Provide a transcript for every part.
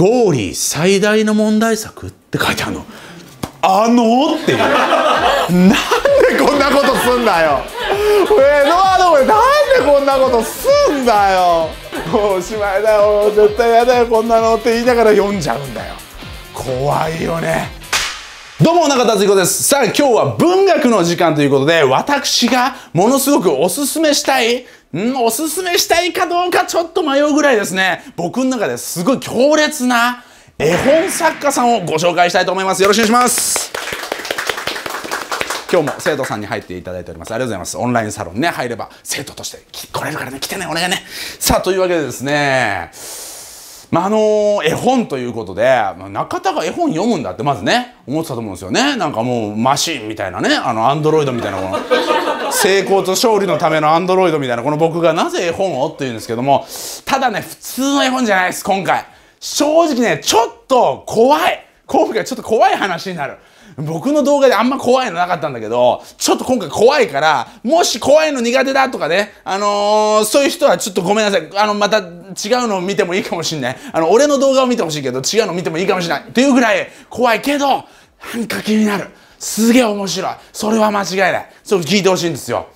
ゴーリー最大の問題作って書いてあるのあのっていうなんでこんなことすんだよえドワード俺なんでこんなことすんだよもうおしまいだよ絶対やだよこんなのって言いながら読んじゃうんだよ怖いよねどうも中田敦彦ですさあ今日は文学の時間ということで私がものすごくおすすめしたいんおすすめしたいかどうかちょっと迷うぐらいですね僕の中ですごい強烈な絵本作家さんをご紹介したいと思いますよろしくお願いします今日も生徒さんに入っていただいております。ありがとうございます。オンラインサロンね、入れば生徒として来れるからね、来てね、お願いね。さあ、というわけでですね、まあ、あのー、絵本ということで、まあ、中田が絵本読むんだってまずね、思ってたと思うんですよね。なんかもうマシンみたいなね、あの、アンドロイドみたいなもの。成功と勝利のためのアンドロイドみたいなこの僕がなぜ絵本をっていうんですけどもただね普通の絵本じゃないです今回正直ねちょっと怖い今回ちょっと怖い話になる僕の動画であんま怖いのなかったんだけど、ちょっと今回怖いから、もし怖いの苦手だとかね、あのー、そういう人はちょっとごめんなさい。あの、また違うのを見てもいいかもしんない。あの、俺の動画を見てほしいけど、違うの見てもいいかもしんない。っていうぐらい怖いけど、なんか気になる。すげえ面白い。それは間違いない。それ聞いてほしいんですよ。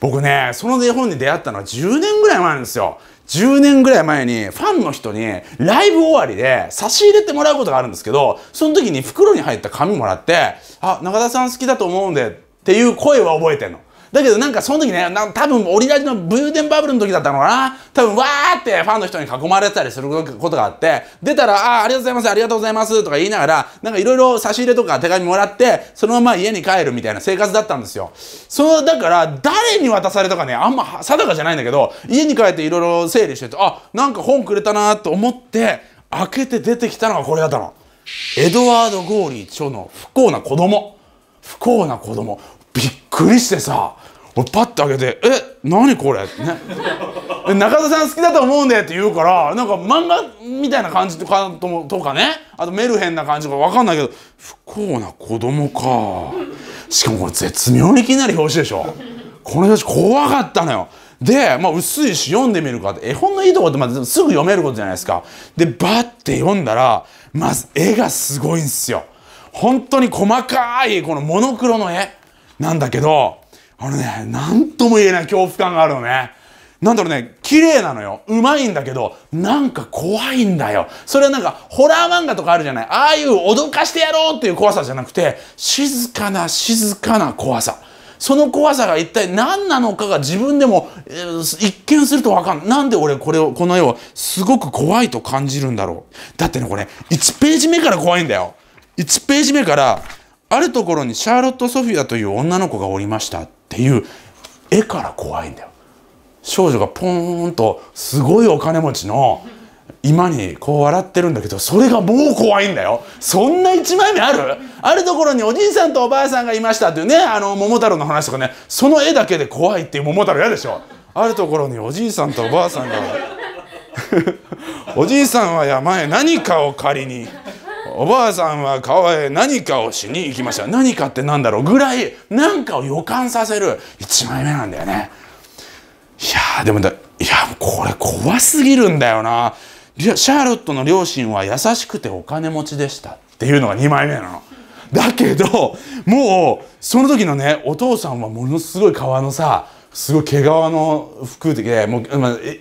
僕ね、その絵本に出会ったのは10年ぐらい前なんですよ。10年ぐらい前にファンの人にライブ終わりで差し入れてもらうことがあるんですけど、その時に袋に入った紙もらって、あ、中田さん好きだと思うんでっていう声は覚えてんの。だけどなんかその時ね多分オリラジのブーデンバブルの時だったのかな多分わーってファンの人に囲まれてたりすることがあって出たら「ああありがとうございますありがとうございます」とか言いながらなんかいろいろ差し入れとか手紙もらってそのまま家に帰るみたいな生活だったんですよそう、だから誰に渡されたかねあんま定かじゃないんだけど家に帰っていろいろ整理しててあなんか本くれたなと思って開けて出てきたのがこれだったの。エドワード・ゴーリー著の不幸な子供不幸な子供びっくりしてさ俺パッと開けて「え何これ?」ってね中田さん好きだと思うんでって言うからなんか漫画みたいな感じとかとかねあとメルヘンな感じとか分かんないけど不幸な子供かしかもこれ絶妙に気になる表紙でしょこの表紙怖かったのよで、まあ、薄いし読んでみるかって絵本のいいとこってまずすぐ読めることじゃないですかでバッて読んだらまず絵がすごいんですよ本当に細かいこのモノクロの絵なんだけど、あのね、なんとも言えない恐怖感があるのね。なんだろうね、綺麗なのよ。うまいんだけど、なんか怖いんだよ。それはなんか、ホラー漫画とかあるじゃない。ああいう脅かしてやろうっていう怖さじゃなくて、静かな静かな怖さ。その怖さが一体何なのかが自分でも、えー、一見するとわかんない。なんで俺これを、この絵をすごく怖いと感じるんだろう。だってね、これ、1ページ目から怖いんだよ。1ページ目から、あるところにシャーロット・ソフィアという女の子がおりましたっていう絵から怖いんだよ。少女がポーンとすごいお金持ちの今にこう笑ってるんだけどそれがもう怖いんだよそんな一枚目あるあるところにおじいさんとおばあさんがいましたっていうねあの桃太郎の話とかねその絵だけで怖いっていう桃太郎嫌でしょあるところにおじいさんとおばあさんが おじいさんは山へ何かを借りにおばあさんは川へ何かをしに行きました何かって何だろうぐらい何かを予感させる1枚目なんだよねいやでもだいやこれ怖すぎるんだよなシャーロットの両親は優しくてお金持ちでしたっていうのが2枚目なの。だけどもうその時のねお父さんはものすごい川のさすごい毛皮の服でもう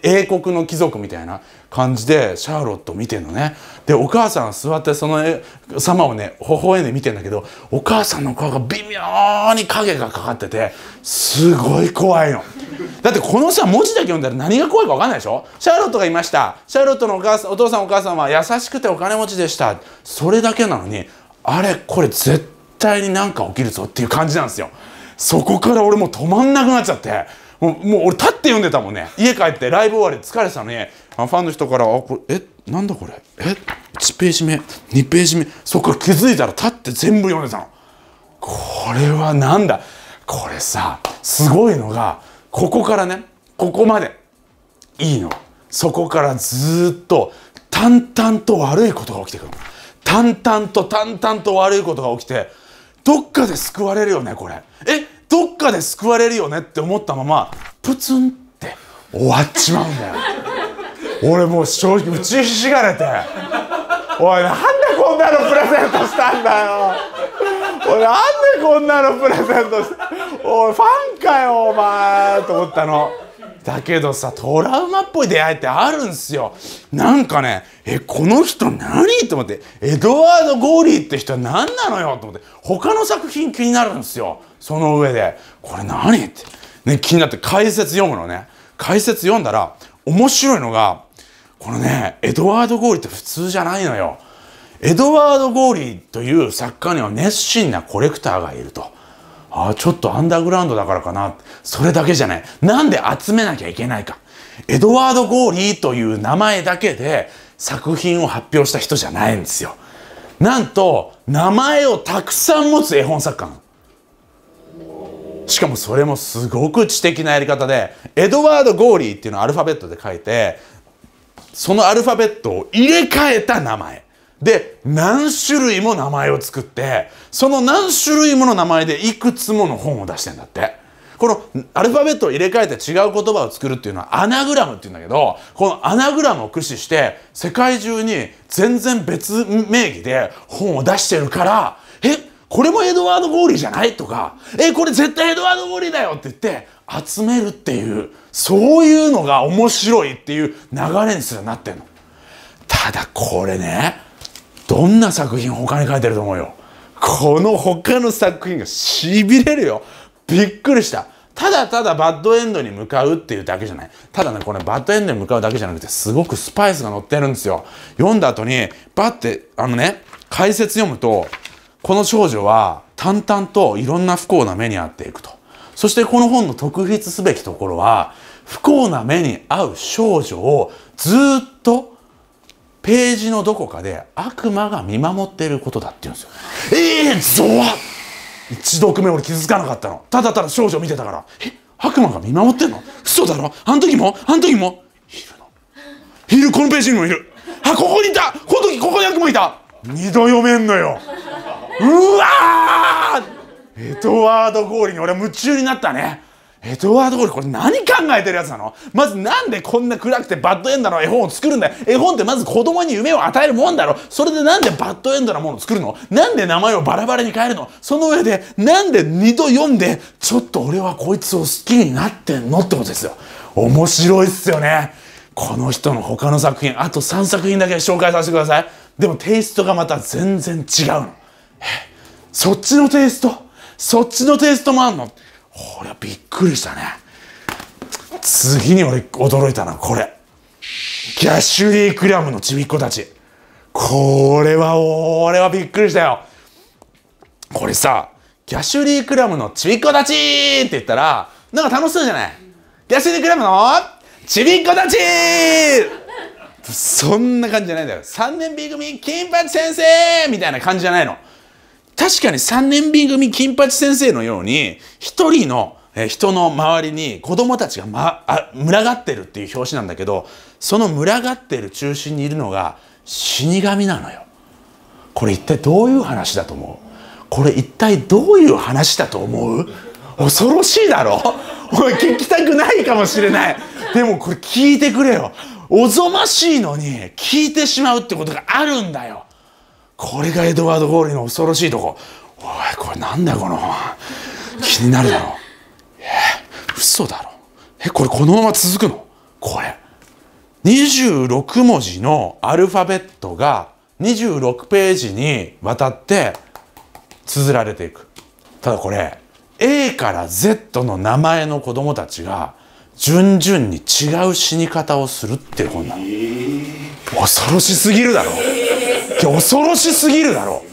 英国の貴族みたいな感じでシャーロット見てんのねでお母さん座ってその様をね微笑んで見てんだけどお母さんの顔が微妙に影がかかっててすごい怖いの。だってこのさ文字だけ読んだら何が怖いか分かんないでしょシャーロットがいましたシャーロットのお母さんお父さんお母さんは優しくてお金持ちでしたそれだけなのにあれこれ絶対に何か起きるぞっていう感じなんですよそこから俺もう止まんなくなっちゃってもうもう俺立って読んでたもんね家帰ってライブ終わり疲れてたのにファンの人から「あこれえっ?」なんだこれえ1ページ目2ページ目そっから気づいたら立って全部読んでたのこれはなんだこれさすごいのがここからねここまでいいのそこからずっと淡々と悪いことが起きてくる淡々と淡々と悪いことが起きてどっかで救われるよねこれえどっかで救われるよねって思ったままプツンって終わっちまうんだよ俺もう正直打ちひしがれておいなんでこんなのプレゼントしたんだよおいなんでこんなのプレゼントしたおいファンかよお前と思ったのだけどさトラウマっぽい出会いってあるんすよなんかねえこの人何と思ってエドワード・ゴーリーって人は何なのよと思って他の作品気になるんですよその上でこれ何って、ね、気になって解説読むのね解説読んだら面白いのがこのねエドワード・ゴーリーって普通じゃないのよ。エドワード・ゴーリーという作家には熱心なコレクターがいると。ああ、ちょっとアンダーグラウンドだからかな。それだけじゃない。なんで集めなきゃいけないか。エドワード・ゴーリーという名前だけで作品を発表した人じゃないんですよ。なんと、名前をたくさん持つ絵本作家しかもそれもすごく知的なやり方で、エドワード・ゴーリーっていうのをアルファベットで書いて、そのアルファベットを入れ替えた名前で何種類も名前を作ってその何種類もの名前でいくつもの本を出してんだってこのアルファベットを入れ替えて違う言葉を作るっていうのはアナグラムっていうんだけどこのアナグラムを駆使して世界中に全然別名義で本を出してるからえこれもエドワード・ゴーリーじゃないとかえこれ絶対エドワード・ゴーリーだよって言って集めるっていうそういうのが面白いっていう流れにすらなってんの。ただこれね、どんな作品他に書いてると思うよ。この他の作品がしびれるよ。びっくりした。ただただバッドエンドに向かうっていうだけじゃない。ただね、これバッドエンドに向かうだけじゃなくて、すごくスパイスが乗ってるんですよ。読んだ後に、バッて、あのね、解説読むと、この少女は淡々といろんな不幸な目に遭っていくと。そしてこの本の特筆すべきところは不幸な目に遭う少女をずっとページのどこかで悪魔が見守っていることだって言うんですよ。ええー、ゾワ一読目俺気づかなかったの。ただただ少女見てたから。え悪魔が見守ってんの嘘だろあの時もあの時もいるの。いるこのページにもいる。あ、ここにいたこの時ここに悪魔いた二度読めんのよ。うわエドワード・ゴーリに俺は夢中になったねエドワード・ゴーリこれ何考えてるやつなのまずなんでこんな暗くてバッドエンドの絵本を作るんだよ絵本ってまず子供に夢を与えるもんだろそれでなんでバッドエンドなものを作るのなんで名前をバラバラに変えるのその上でなんで2度読んでちょっと俺はこいつを好きになってんのってことですよ面白いっすよねこの人の他の作品あと3作品だけ紹介させてくださいでもテイストがまた全然違うのそっちのテイストそっちのテイストもあんのほらびっくりしたね次に俺驚いたのはこれキャッシュリー・クラムのちびっ子たちこれは俺はびっくりしたよこれさキャッシュリー・クラムのちびっ子たちって言ったらなんか楽しそうじゃないキャッシュリー・クラムのちびっ子たちそんな感じじゃないんだよ3年 B 組金八先生みたいな感じじゃないの確かに3年 B 組金八先生のように一人の人の周りに子供たちが、ま、あ群がってるっていう表紙なんだけどその群がってる中心にいるのが死神なのよ。これ一体どういう話だと思うこれ一体どういう話だと思う恐ろしいだろおい聞きたくないかもしれないでもこれ聞いてくれよおぞましいのに聞いてしまうってことがあるんだよこれがエドワード・ゴーリーの恐ろしいとこおいこれなんだよこの気になるだろえー、嘘だろえこれこのまま続くのこれ26文字のアルファベットが26ページにわたって綴られていくただこれ A から Z の名前の子供たちが順々に違う死に方をするっていう本なの恐ろしすぎるだろ恐ろしすぎるだろ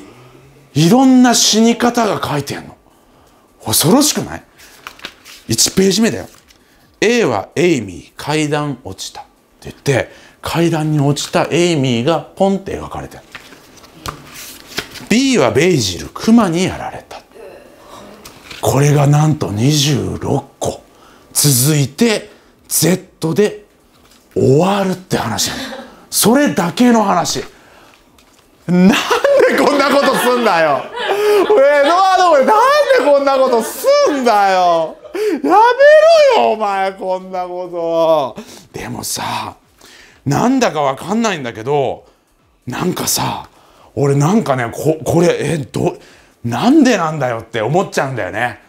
いろんな死に方が書いてんの恐ろしくない ?1 ページ目だよ A はエイミー階段落ちたって言って階段に落ちたエイミーがポンって描かれてる B はベイジルクマにやられたこれがなんと26個続いて Z で終わるって話それだけの話なんでこんなことすんだよエドワード俺なんでこんなことすんだよやめろよお前こんなことでもさなんだかわかんないんだけどなんかさ俺なんかねここれえどなんでなんだよって思っちゃうんだよね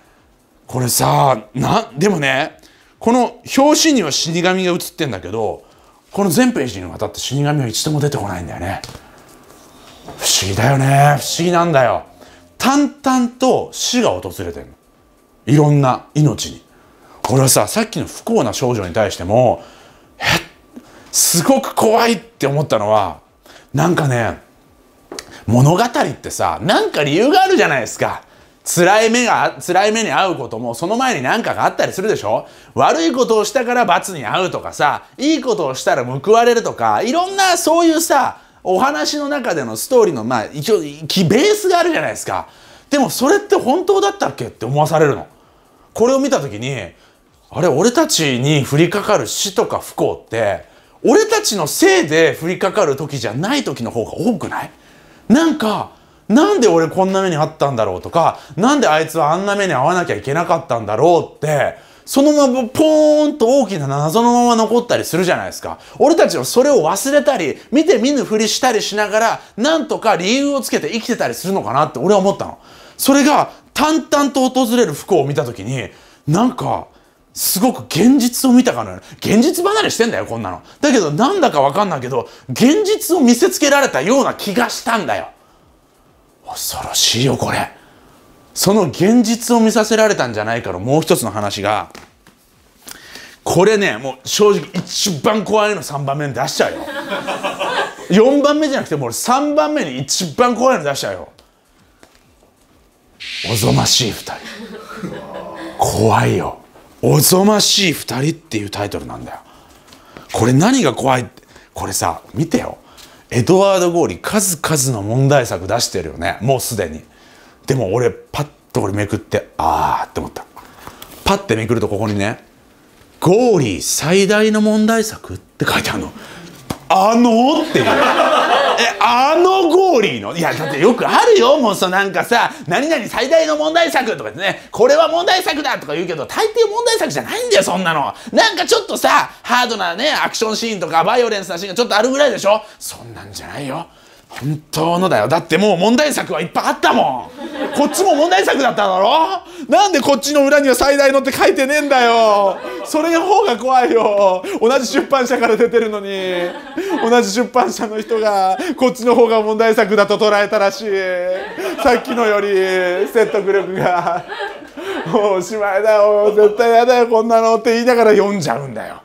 これさなでもねこの表紙には死神が写ってんだけどこの全ページにわたって死神は一度も出てこないんだよね。思議だよね不思議なんだよ淡々と死が訪れてるいろんな命にこれはささっきの不幸な少女に対してもえすごく怖いって思ったのはなんかね物語ってさなんか理由があるじゃないですか辛い目が辛い目に遭うこともその前に何かがあったりするでしょ悪いことをしたから罰に遭うとかさいいことをしたら報われるとかいろんなそういうさお話の中でのストーリーのまあ一応ベースがあるじゃないですかでもそれって本当だったっけって思わされるのこれを見た時にあれ俺たちに降りかかる死とか不幸って俺たちのせいで降りかかる時じゃない時の方が多くないなんかなんで俺こんな目に遭ったんだろうとかなんであいつはあんな目に遭わなきゃいけなかったんだろうってそのままポーンと大きな謎のまま残ったりするじゃないですか。俺たちはそれを忘れたり、見て見ぬふりしたりしながら、なんとか理由をつけて生きてたりするのかなって俺は思ったの。それが淡々と訪れる不幸を見た時に、なんか、すごく現実を見たかのような現実離れしてんだよこんなのだけどなんだかわかんないけど現実を見せつけられたような気がしたんだよ恐ろしいよこれその現実を見させられたんじゃないかのもう一つの話がこれねもう正直一番怖いの3番目に出しちゃうよ4番目じゃなくてもう俺3番目に一番怖いの出しちゃうよおぞましい2人怖いよおぞましい2人っていうタイトルなんだよこれ何が怖いってこれさ見てよエドワード・ゴーリー数々の問題作出してるよねもうすでにでも俺パッとこれめくってああって思ったパッてめくるとここにねゴーリー最大の問題作って書いてあるの。あのっていう。え、あのゴーリーのいや、だってよくあるよ。もうそなんかさ、何々最大の問題作とかですね、これは問題作だとか言うけど、大抵問題作じゃないんだよ、そんなの。なんかちょっとさ、ハードなね、アクションシーンとか、バイオレンスなシーンがちょっとあるぐらいでしょそんなんじゃないよ。本当のだよだってもう問題作はいっぱいあったもんこっちも問題作だっただろなんでこっちの裏には最大のって書いてねえんだよそれの方が怖いよ同じ出版社から出てるのに同じ出版社の人がこっちの方が問題作だと捉えたらしいさっきのより説得力がもうおしまいだよ絶対やだよこんなのって言いながら読んじゃうんだよ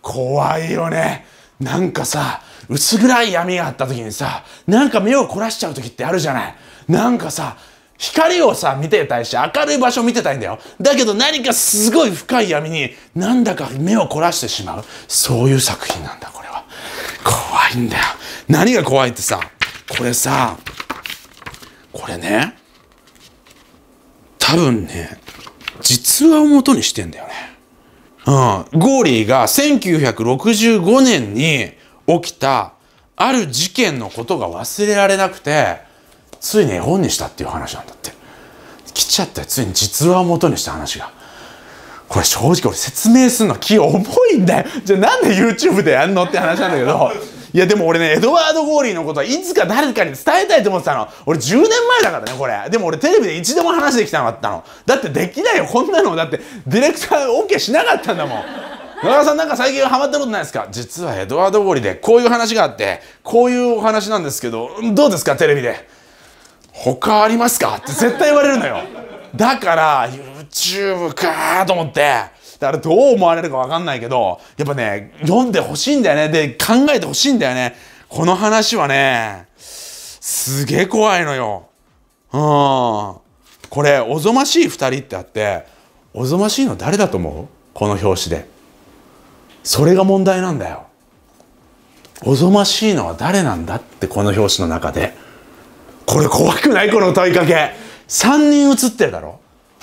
怖いよねなんかさ薄暗い闇があった時にさなんか目を凝らしちゃう時ってあるじゃないなんかさ光をさ見てたいし明るい場所を見てたいんだよだけど何かすごい深い闇になんだか目を凝らしてしまうそういう作品なんだこれは怖いんだよ何が怖いってさこれさこれね多分ね実話をもとにしてんだよねうん、ゴーリーが1965年に起きたある事件のことが忘れられなくてついに絵本にしたっていう話なんだって来ちゃってついに実話を元にした話がこれ正直俺説明するの気重いんだよじゃあなんで YouTube でやんのって話なんだけどいやでも俺ねエドワード・ゴーリーのことはいつか誰かに伝えたいと思ってたの俺10年前だからねこれでも俺テレビで一度も話できのかったのだってできないよこんなのだってディレクターオッケーしなかったんだもん野田さんなんか最近ハマったことないですか実はエドワード・ウォーリでこういう話があってこういうお話なんですけどどうですかテレビで他ありますかって絶対言われるのよだから YouTube かと思ってだからどう思われるか分かんないけどやっぱね読んでほしいんだよねで考えてほしいんだよねこの話はねすげえ怖いのようんこれ「おぞましい2人」ってあっておぞましいの誰だと思うこの表紙で。それが問題なんだよおぞましいのは誰なんだってこの表紙の中でこれ怖くないこの問いかけ3人写ってるだろ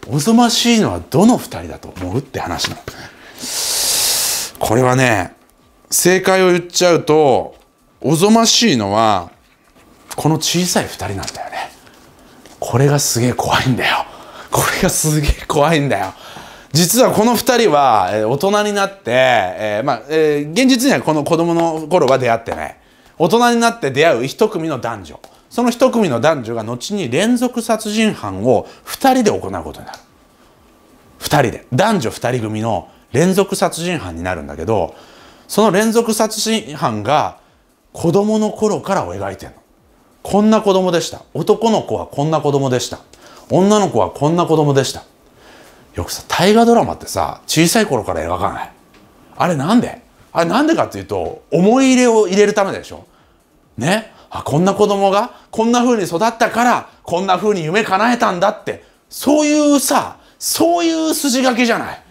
おぞましいのはどの2人だと思うって話なのこれはね正解を言っちゃうとおぞましいのはこの小さい2人なんだよねこれがすげえ怖いんだよこれがすげえ怖いんだよ実はこの2人は、えー、大人になって、えー、まあ、えー、現実にはこの子供の頃は出会ってな、ね、い大人になって出会う一組の男女その一組の男女が後に連続殺人犯を2人で行うことになる2人で男女2人組の連続殺人犯になるんだけどその連続殺人犯が子供の頃からを描いてるのこんな子供でした男の子はこんな子供でした女の子はこんな子供でしたよくさ大河ドラマってさ小さい頃から描かないあれなんであれなんでかっていうと思い入れを入れるためでしょねあこんな子供がこんな風に育ったからこんな風に夢叶えたんだってそういうさそういう筋書きじゃない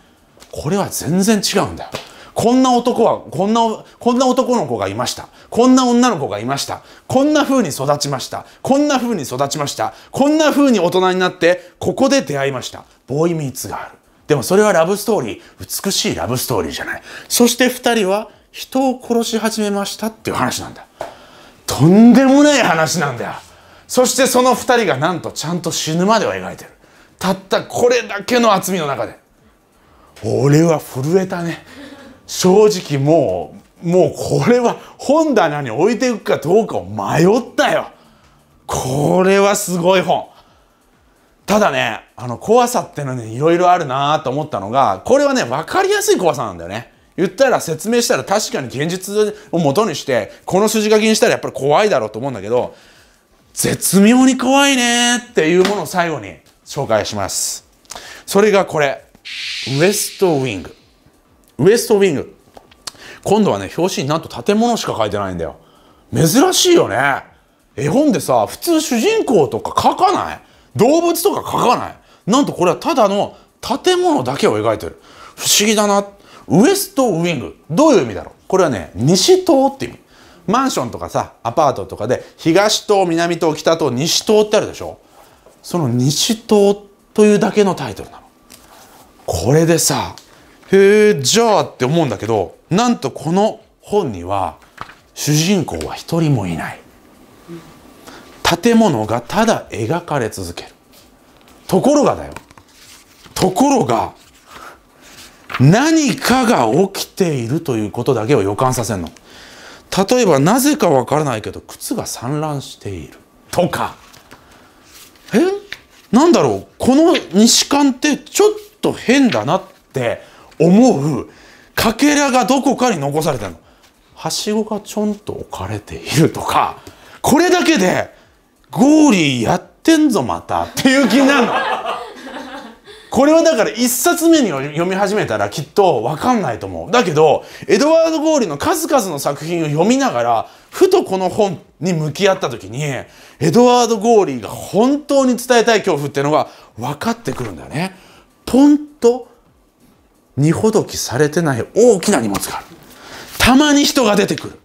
これは全然違うんだよこんな男はこんなこんな男の子がいましたこんな女の子がいましたこんな風に育ちましたこんな風に育ちましたこんな風に大人になってここで出会いましたボーイミーツがある。でもそれはラブストーリー、美しいラブストーリーじゃない。そして2人は人を殺し始めましたっていう話なんだ。とんでもない話なんだよ。そしてその2人がなんとちゃんと死ぬまでは描いてる。たったこれだけの厚みの中で。俺は震えたね。正直もう、もうこれは本棚に置いていくかどうかを迷ったよ。これはすごい本。ただね、あの怖さってのね、いろいろあるなと思ったのが、これはね、分かりやすい怖さなんだよね。言ったら説明したら確かに現実を元にして、この筋書きにしたらやっぱり怖いだろうと思うんだけど、絶妙に怖いねっていうものを最後に紹介します。それがこれ、ウエストウィング。ウエストウィング。今度はね、表紙になんと建物しか書いてないんだよ。珍しいよね。絵本でさ、普通主人公とか書かない動物とか描かないなんとこれはただの建物だけを描いてる不思議だなウエストウィングどういう意味だろうこれはね西島って意味マンションとかさアパートとかで東島南島北島西島ってあるでしょその西島というだけのタイトルなのこれでさへえじゃあって思うんだけどなんとこの本には主人公は一人もいない建物がただ描かれ続けるところがだよところが何かが起きているということだけを予感させるの例えばなぜかわからないけど靴が散乱しているとかえなんだろうこの西館ってちょっと変だなって思うかけらがどこかに残されてるのはしごがちょんと置かれているとかこれだけでゴーリーやってんぞまたっていう気になるの。これはだから一冊目に読み始めたらきっと分かんないと思う。だけど、エドワード・ゴーリーの数々の作品を読みながら、ふとこの本に向き合った時に、エドワード・ゴーリーが本当に伝えたい恐怖っていうのが分かってくるんだよね。ポンと二ほどきされてない大きな荷物がある。たまに人が出てくる。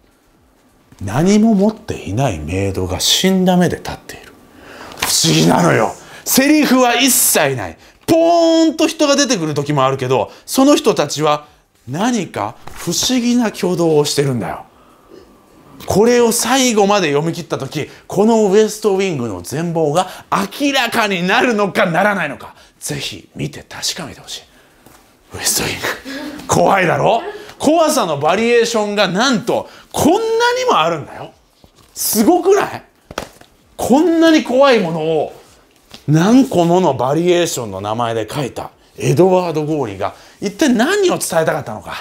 何も持っていないメイドが死んだ目で立っている不思議なのよセリフは一切ないポーンと人が出てくる時もあるけどその人たちは何か不思議な挙動をしてるんだよこれを最後まで読み切った時このウエストウィングの全貌が明らかになるのかならないのか是非見て確かめてほしいウエストウィング怖いだろ怖さのバリエーションがなんとこんなにもあるんだよすごくないこんなに怖いものを何個ものバリエーションの名前で書いたエドワード・ゴーリーが一体何を伝えたかったのか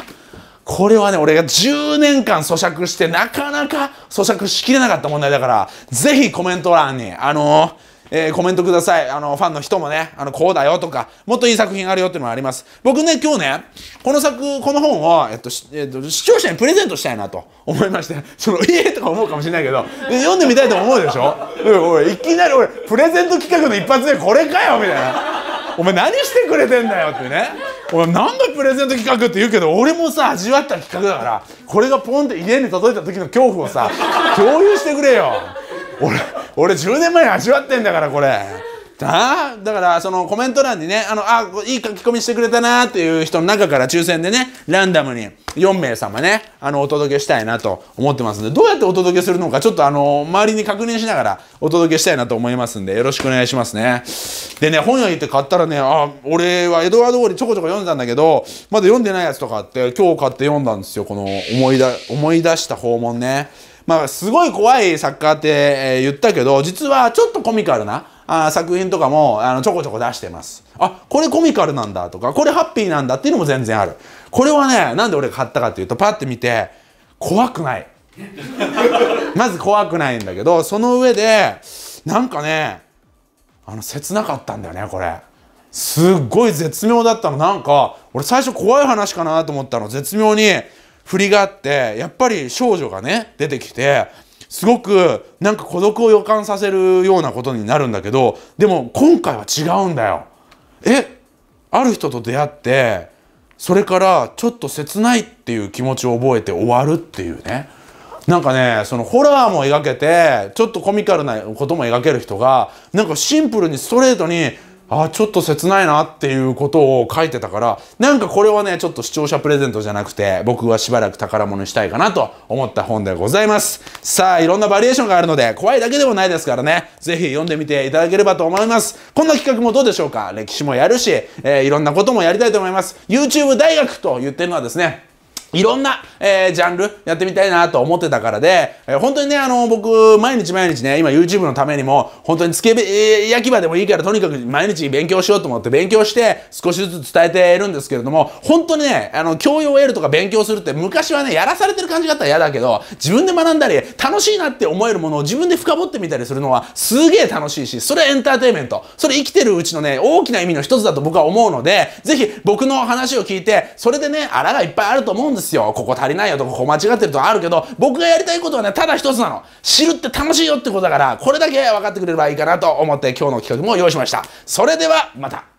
これはね俺が10年間咀嚼してなかなか咀嚼しきれなかった問題だからぜひコメント欄にあのーえー、コメントください。あの、ファンの人もね、あの、こうだよとか、もっといい作品あるよっていうのもあります。僕ね、今日ね、この作、この本を、えっと、えっと、視聴者にプレゼントしたいなと 思いまして、その、ええとか思うかもしれないけど、読んでみたいと思うでしょおい、いきなり俺、プレゼント企画の一発でこれかよみたいな。お前何してくれてんだよってね。お前何のプレゼント企画って言うけど俺もさ味わった企画だからこれがポンって家に届いた時の恐怖をさ共有してくれよ俺俺10年前に味わってんだからこれだだからそのコメント欄にねあのあいい書き込みしてくれたなっていう人の中から抽選でねランダムに4名様ねあのお届けしたいなと思ってますんでどうやってお届けするのかちょっとあの周りに確認しながらお届けしたいなと思いますんでよろしくお願いしますねでね本屋行って買ったらねあ俺は江戸川通りちょこちょこ読んだんだけどまだ読んでないやつとかあって今日買って読んだんですよこの思いだ思い出した訪問ねまあ、すごい怖い作家って、言ったけど、実はちょっとコミカルなあ作品とかもあのちょこちょこ出してます。あ、これコミカルなんだとか、これハッピーなんだっていうのも全然ある。これはね、なんで俺が買ったかっていうと、パッて見て、怖くない。まず怖くないんだけど、その上で、なんかね、あの、切なかったんだよね、これ。すっごい絶妙だったの。なんか、俺最初怖い話かなと思ったの。絶妙に。振りがあってやっぱり少女がね出てきてすごくなんか孤独を予感させるようなことになるんだけどでも今回は違うんだよ。えある人と出会ってそれからちょっと切ないっていう気持ちを覚えて終わるっていうね。なんかねそのホラーも描けてちょっとコミカルなことも描ける人がなんかシンプルにストレートにあちょっと切ないなっていうことを書いてたからなんかこれはねちょっと視聴者プレゼントじゃなくて僕はしばらく宝物にしたいかなと思った本でございますさあいろんなバリエーションがあるので怖いだけでもないですからね是非読んでみていただければと思いますこんな企画もどうでしょうか歴史もやるし、えー、いろんなこともやりたいと思います YouTube 大学と言ってるのはですねいろんな、えー、ジャンルやってみたいなと思ってたからで、えー、本当にね、あの、僕、毎日毎日ね、今 YouTube のためにも、本当につけ、えー、焼き場でもいいから、とにかく毎日勉強しようと思って、勉強して、少しずつ伝えているんですけれども、本当にね、あの、教養を得るとか勉強するって、昔はね、やらされてる感じがあったら嫌だけど、自分で学んだり、楽しいなって思えるものを自分で深掘ってみたりするのは、すげえ楽しいし、それエンターテインメント。それ生きてるうちのね、大きな意味の一つだと僕は思うので、ぜひ僕の話を聞いて、それでね、あらがいっぱいあると思うんですですよここ足りないよとかここ間違ってるとあるけど僕がやりたいことはねただ一つなの知るって楽しいよってことだからこれだけ分かってくれればいいかなと思って今日の企画も用意しましたそれではまた